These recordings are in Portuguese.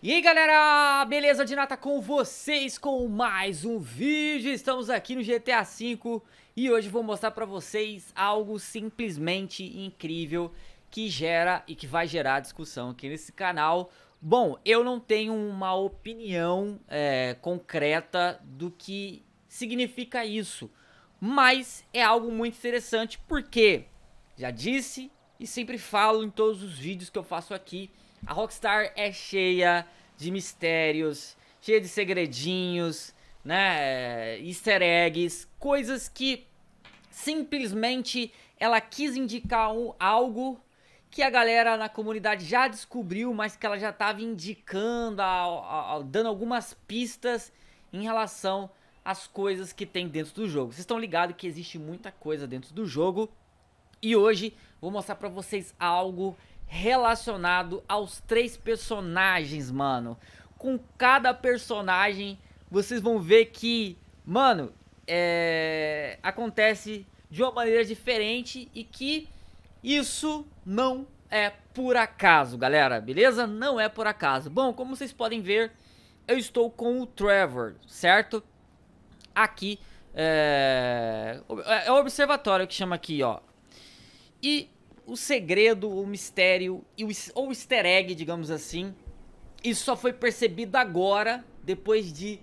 E aí galera, beleza de nata com vocês com mais um vídeo, estamos aqui no GTA V e hoje vou mostrar pra vocês algo simplesmente incrível que gera e que vai gerar discussão aqui nesse canal. Bom, eu não tenho uma opinião é, concreta do que significa isso, mas é algo muito interessante porque, já disse e sempre falo em todos os vídeos que eu faço aqui, a Rockstar é cheia de mistérios, cheia de segredinhos, né? Easter eggs, coisas que simplesmente ela quis indicar um, algo que a galera na comunidade já descobriu, mas que ela já estava indicando, dando algumas pistas em relação às coisas que tem dentro do jogo. Vocês estão ligados que existe muita coisa dentro do jogo e hoje vou mostrar para vocês algo relacionado aos três personagens, mano. Com cada personagem, vocês vão ver que, mano, é... acontece de uma maneira diferente e que isso não é por acaso, galera, beleza? Não é por acaso. Bom, como vocês podem ver, eu estou com o Trevor, certo? Aqui, é, é o observatório que chama aqui, ó. E o segredo, o mistério, ou o easter egg, digamos assim, isso só foi percebido agora, depois de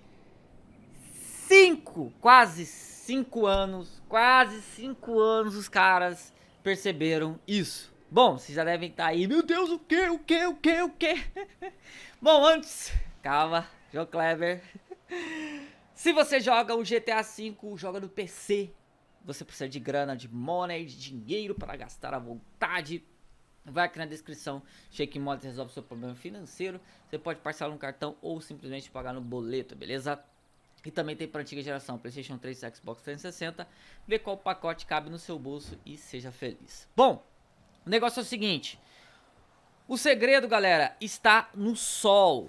cinco, quase cinco anos, quase cinco anos os caras perceberam isso. Bom, vocês já devem estar tá aí, meu Deus, o que, o que, o que, o que? Bom, antes, calma, João Clever. Se você joga o GTA V, joga no PC, você precisa de grana, de money, de dinheiro para gastar à vontade. Vai aqui na descrição, Shake Mods resolve seu problema financeiro. Você pode parcelar no cartão ou simplesmente pagar no boleto, beleza? E também tem para antiga geração, PlayStation 3 Xbox 360. Vê qual pacote cabe no seu bolso e seja feliz. Bom, o negócio é o seguinte. O segredo, galera, está no sol.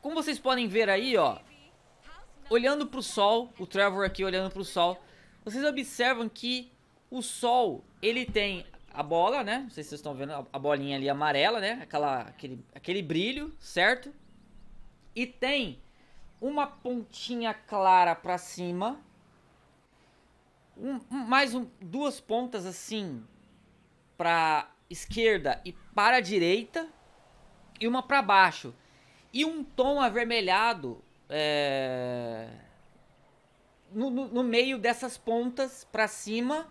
Como vocês podem ver aí, ó. Olhando para o sol, o Trevor aqui olhando para o sol, vocês observam que o Sol, ele tem a bola, né? Não sei se vocês estão vendo a bolinha ali amarela, né? Aquela, aquele, aquele brilho, certo? E tem uma pontinha clara para cima, um, mais um, duas pontas assim para esquerda e para a direita e uma para baixo e um tom avermelhado é, no, no, meio dessas pontas, para cima,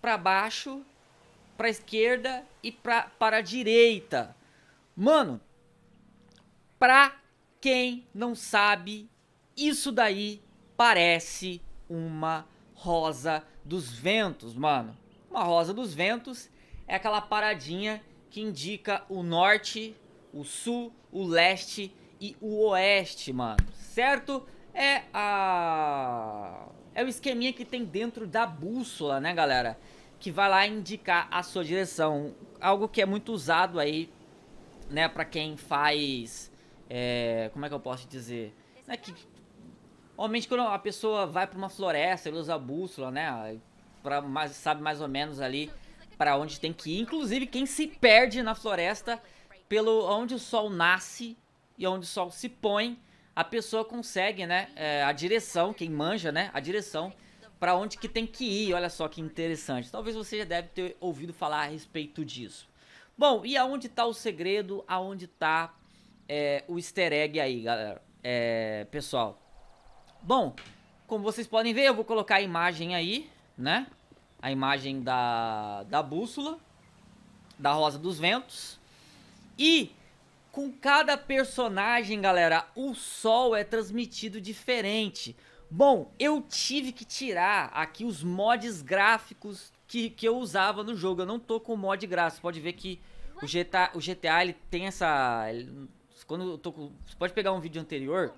para baixo, para esquerda e pra, para a direita. Mano, pra quem não sabe, isso daí parece uma rosa dos ventos, mano. Uma rosa dos ventos é aquela paradinha que indica o norte, o sul, o leste e o oeste, mano. Certo? é a é o esqueminha que tem dentro da bússola, né, galera? Que vai lá indicar a sua direção, algo que é muito usado aí, né, para quem faz, é... como é que eu posso dizer, né, que Normalmente quando a pessoa vai para uma floresta, ela usa a bússola, né? para mais, sabe mais ou menos ali para onde tem que ir. Inclusive quem se perde na floresta pelo onde o sol nasce e onde o sol se põe a pessoa consegue, né, é, a direção, quem manja, né, a direção para onde que tem que ir. Olha só que interessante. Talvez você já deve ter ouvido falar a respeito disso. Bom, e aonde está o segredo? Aonde está é, o easter egg aí, galera? É, pessoal. Bom, como vocês podem ver, eu vou colocar a imagem aí, né? A imagem da, da bússola, da Rosa dos Ventos. E com cada personagem, galera, o sol é transmitido diferente. Bom, eu tive que tirar aqui os mods gráficos que, que eu usava no jogo. Eu não tô com mod gráfico. Pode ver que o GTA, o GTA ele tem essa... Ele, quando eu tô com, Você pode pegar um vídeo anterior,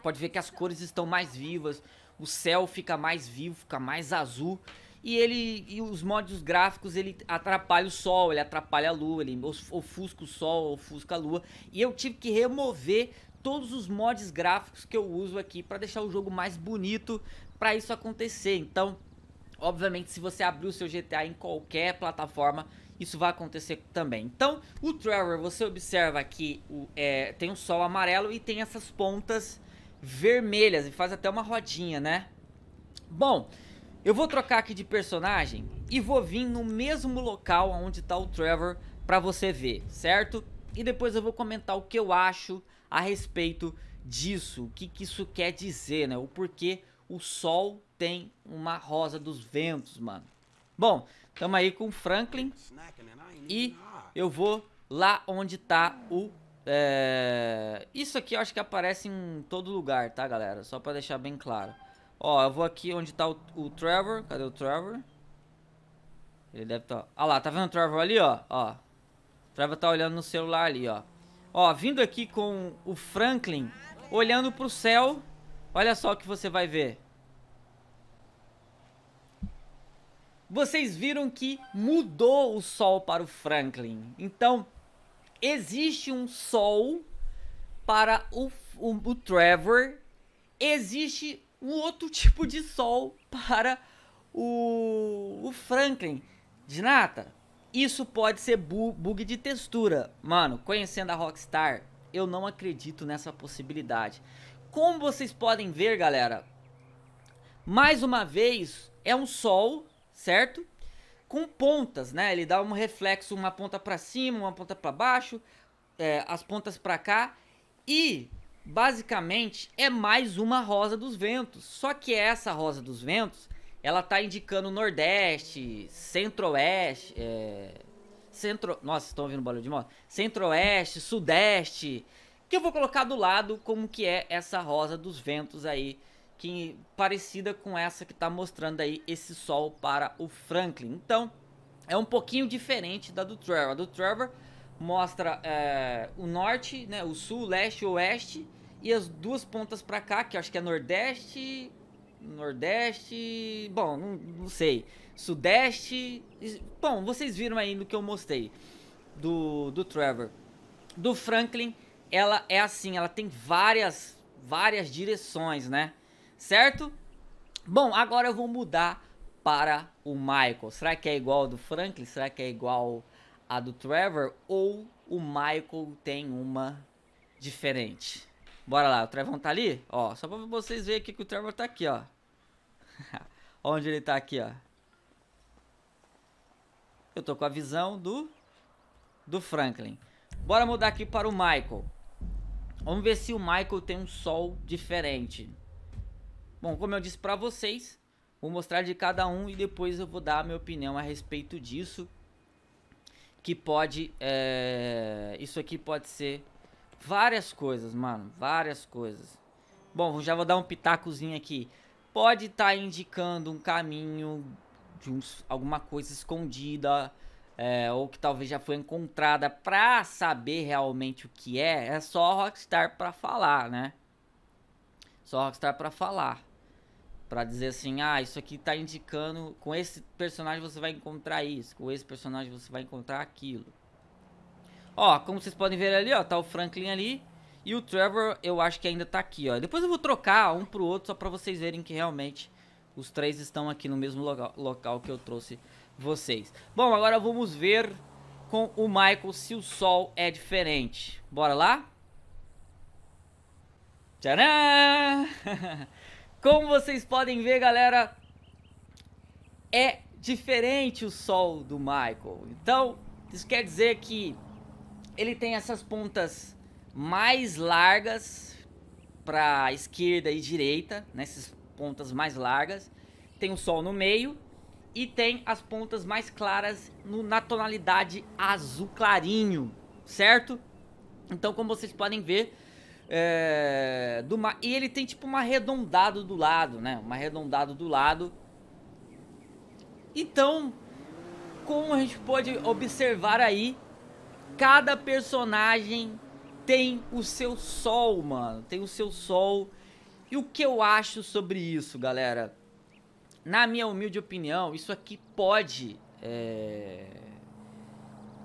pode ver que as cores estão mais vivas. O céu fica mais vivo, fica mais azul. E ele e os mods gráficos, ele atrapalha o sol, ele atrapalha a lua, ele ofusca o sol, ofusca a lua. E eu tive que remover todos os mods gráficos que eu uso aqui para deixar o jogo mais bonito para isso acontecer. Então, obviamente, se você abrir o seu GTA em qualquer plataforma, isso vai acontecer também. Então, o Trevor, você observa aqui, o, é, tem um sol amarelo e tem essas pontas vermelhas e faz até uma rodinha, né? Bom, eu vou trocar aqui de personagem e vou vir no mesmo local onde está o Trevor para você ver, certo? E depois eu vou comentar o que eu acho a respeito disso, o que, que isso quer dizer, né? O porquê o Sol tem uma rosa dos ventos, mano. Bom, tamo aí com o Franklin e eu vou lá onde tá o... É... Isso aqui eu acho que aparece em todo lugar, tá, galera? Só para deixar bem claro. Ó, eu vou aqui onde tá o, o Trevor. Cadê o Trevor? Ele deve tá... Ó lá, tá vendo o Trevor ali, ó? Ó. O Trevor tá olhando no celular ali, ó. Ó, vindo aqui com o Franklin, olhando pro céu. Olha só o que você vai ver. Vocês viram que mudou o sol para o Franklin. Então, existe um sol para o, o, o Trevor. Existe um outro tipo de sol para o, o Franklin. Dinata, isso pode ser bu bug de textura. Mano, conhecendo a Rockstar, eu não acredito nessa possibilidade. Como vocês podem ver, galera, mais uma vez é um sol, certo? Com pontas, né? Ele dá um reflexo, uma ponta para cima, uma ponta para baixo, é, as pontas para cá. E basicamente é mais uma rosa dos ventos. Só que essa rosa dos ventos, ela tá indicando Nordeste, Centro-Oeste, é... Centro... Nossa, estão ouvindo barulho de moto? Centro-Oeste, Sudeste, que eu vou colocar do lado como que é essa rosa dos ventos aí, que parecida com essa que tá mostrando aí esse sol para o Franklin. Então, é um pouquinho diferente da do Trevor. A do Trevor mostra é, o norte, né, o sul, leste, oeste e as duas pontas para cá, que eu acho que é Nordeste, Nordeste, bom, não, não, sei, Sudeste, bom, vocês viram aí no que eu mostrei do, do Trevor. Do Franklin, ela é assim, ela tem várias, várias direções, né? Certo? Bom, agora eu vou mudar para o Michael. Será que é igual a do Franklin? Será que é igual a do Trevor? Ou o Michael tem uma diferente? Bora lá, o Trevor tá ali? Ó, só pra vocês verem aqui que o Trevor tá aqui, ó. Onde ele tá aqui, ó. Eu tô com a visão do... Do Franklin. Bora mudar aqui para o Michael. Vamos ver se o Michael tem um sol diferente. Bom, como eu disse pra vocês, vou mostrar de cada um e depois eu vou dar a minha opinião a respeito disso. Que pode... É... Isso aqui pode ser Várias coisas, mano. Várias coisas. Bom, já vou dar um pitacozinho aqui. Pode estar tá indicando um caminho de uns, alguma coisa escondida. É, ou que talvez já foi encontrada pra saber realmente o que é. É só Rockstar pra falar, né? Só Rockstar pra falar. Pra dizer assim, ah, isso aqui tá indicando. Com esse personagem você vai encontrar isso. Com esse personagem você vai encontrar aquilo. Ó, como vocês podem ver ali, ó, tá o Franklin ali. E o Trevor, eu acho que ainda tá aqui, ó. Depois eu vou trocar um pro outro só pra vocês verem que realmente os três estão aqui no mesmo local, local que eu trouxe vocês. Bom, agora vamos ver com o Michael se o sol é diferente. Bora lá? Tcharam! Como vocês podem ver, galera, é diferente o sol do Michael. Então, isso quer dizer que ele tem essas pontas mais largas para esquerda e direita, nessas né, pontas mais largas. Tem o sol no meio e tem as pontas mais claras no, na tonalidade azul clarinho, certo? Então, como vocês podem ver, é, do, e ele tem tipo uma arredondado do lado, né? Uma arredondado do lado. Então, como a gente pode observar aí, Cada personagem tem o seu sol, mano. Tem o seu sol. E o que eu acho sobre isso, galera? Na minha humilde opinião, isso aqui pode. É...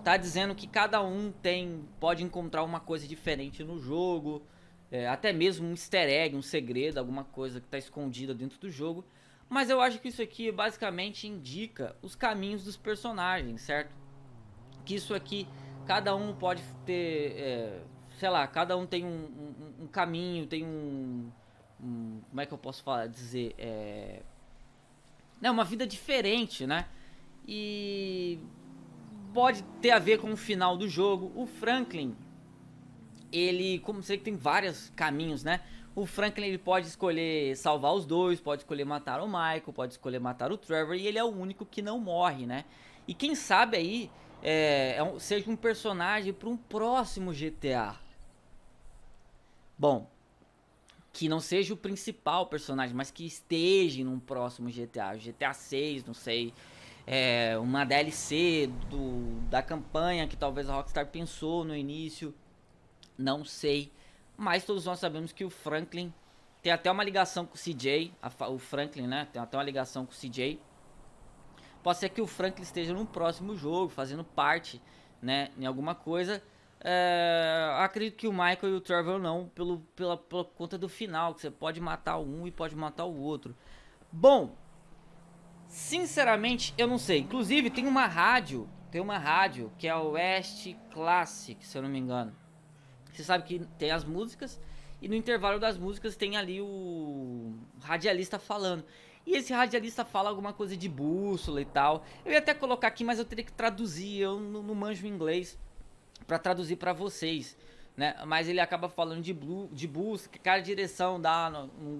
Tá dizendo que cada um tem. Pode encontrar uma coisa diferente no jogo. É, até mesmo um easter egg, um segredo, alguma coisa que tá escondida dentro do jogo. Mas eu acho que isso aqui basicamente indica os caminhos dos personagens, certo? Que isso aqui cada um pode ter, é, sei lá, cada um tem um, um, um caminho, tem um, um, Como é que eu posso falar, dizer? É, né, uma vida diferente, né? E pode ter a ver com o final do jogo. O Franklin, ele, como sei que tem vários caminhos, né? O Franklin ele pode escolher salvar os dois, pode escolher matar o Michael, pode escolher matar o Trevor e ele é o único que não morre, né? E quem sabe aí é, é um, seja um personagem para um próximo GTA. Bom, que não seja o principal personagem, mas que esteja num próximo GTA, GTA 6, não sei, é, uma DLC do, da campanha que talvez a Rockstar pensou no início, não sei. Mas todos nós sabemos que o Franklin tem até uma ligação com o CJ, a, o Franklin, né? Tem até uma ligação com o CJ. Pode ser que o Franklin esteja no próximo jogo, fazendo parte, né, em alguma coisa. É, acredito que o Michael e o Trevor não, pelo, pela, pela conta do final, que você pode matar um e pode matar o outro. Bom, sinceramente, eu não sei. Inclusive, tem uma rádio, tem uma rádio que é a West Classic, se eu não me engano. Você sabe que tem as músicas e no intervalo das músicas tem ali o radialista falando. E esse radialista fala alguma coisa de bússola e tal. Eu ia até colocar aqui, mas eu teria que traduzir, eu não, não manjo inglês para traduzir para vocês. Né? Mas ele acaba falando de, blue, de busca, que cada direção dá num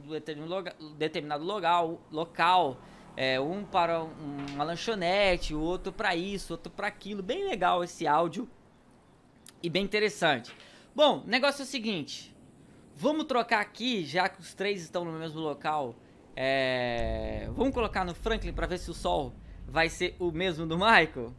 determinado local, local é, um para uma lanchonete, o outro para isso, outro para aquilo. Bem legal esse áudio e bem interessante. Bom, negócio é o seguinte. Vamos trocar aqui, já que os três estão no mesmo local, é... Vamos colocar no Franklin para ver se o sol vai ser o mesmo do Michael?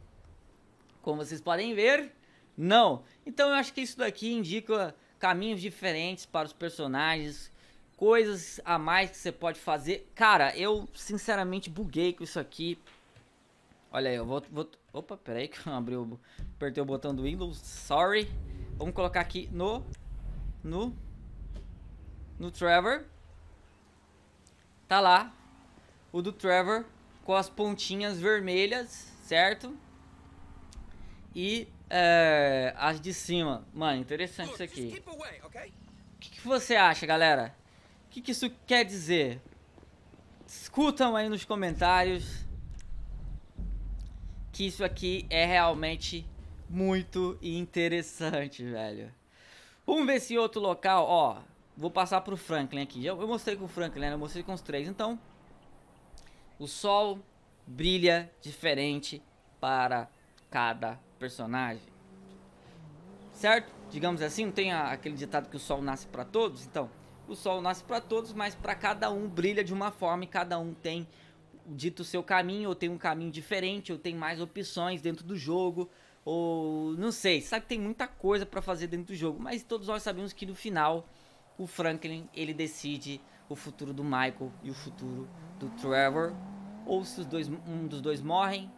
Como vocês podem ver, não. Então eu acho que isso daqui indica caminhos diferentes para os personagens, coisas a mais que você pode fazer. Cara, eu sinceramente buguei com isso aqui. Olha aí, eu vou... vou... Opa, peraí que eu abri o... Apertei o botão do Windows, sorry. Vamos colocar aqui no... No... No Trevor. Tá lá o do Trevor com as pontinhas vermelhas, certo? E é, as de cima. Mano, interessante isso aqui. O que, que você acha, galera? O que, que isso quer dizer? Escutam aí nos comentários que isso aqui é realmente muito interessante, velho. Vamos ver se outro local, ó. Vou passar pro Franklin aqui. Eu, eu mostrei com o Franklin, né? Eu mostrei com os três. Então, o sol brilha diferente para cada personagem. Certo? Digamos assim, não tem a, aquele ditado que o sol nasce para todos? Então, o sol nasce para todos, mas para cada um brilha de uma forma e cada um tem dito o seu caminho, ou tem um caminho diferente, ou tem mais opções dentro do jogo, ou não sei, sabe que tem muita coisa para fazer dentro do jogo, mas todos nós sabemos que no final o Franklin ele decide o futuro do Michael e o futuro do Trevor, ou se os dois, um dos dois morrem,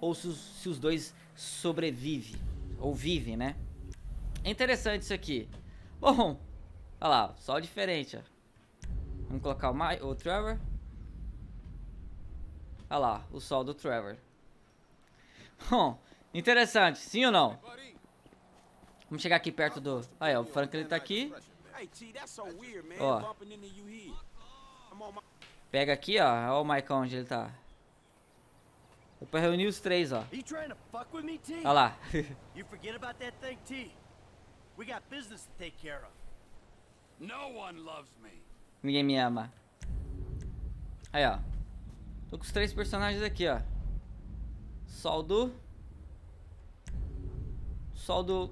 ou se os, se os dois sobrevivem, ou vivem, né? É interessante isso aqui. Bom, olha lá, só diferente, ó. Vamos colocar o, My, o Trevor. Olha lá, o sol do Trevor. Bom, interessante, sim ou não? Vamos chegar aqui perto do... Aí, o Franklin tá aqui. Ó. Pega aqui, ó. Ó o Maicon onde ele tá. Deu pra reunir os três, ó. Olha lá. Ninguém me ama. Aí, ó. Tô com os três personagens aqui, ó. Sol do... Sol do...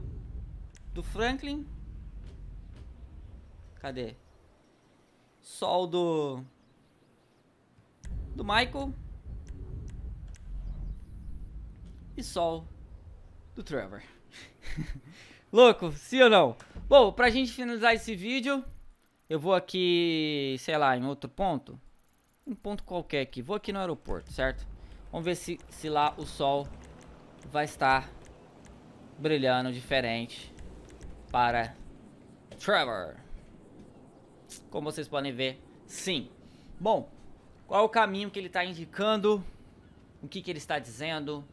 Do Franklin. Cadê? Sol do... Do Michael. E sol do Trevor. Louco, sim ou não? Bom, pra gente finalizar esse vídeo, eu vou aqui, sei lá, em outro ponto. Um ponto qualquer aqui. Vou aqui no aeroporto, certo? Vamos ver se, se lá o sol vai estar brilhando diferente para Trevor como vocês podem ver, sim. Bom, qual é o caminho que ele está indicando? O que, que ele está dizendo?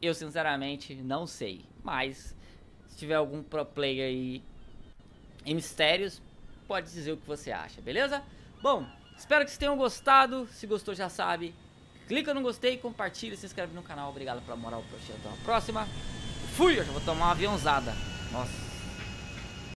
Eu sinceramente não sei. Mas se tiver algum pro player aí em mistérios, pode dizer o que você acha, beleza? Bom, espero que vocês tenham gostado. Se gostou, já sabe. Clica no gostei, compartilha, se inscreve no canal. Obrigado pela moral, projeto. Até a próxima. Fui, eu já vou tomar uma aviãozada. Nossa.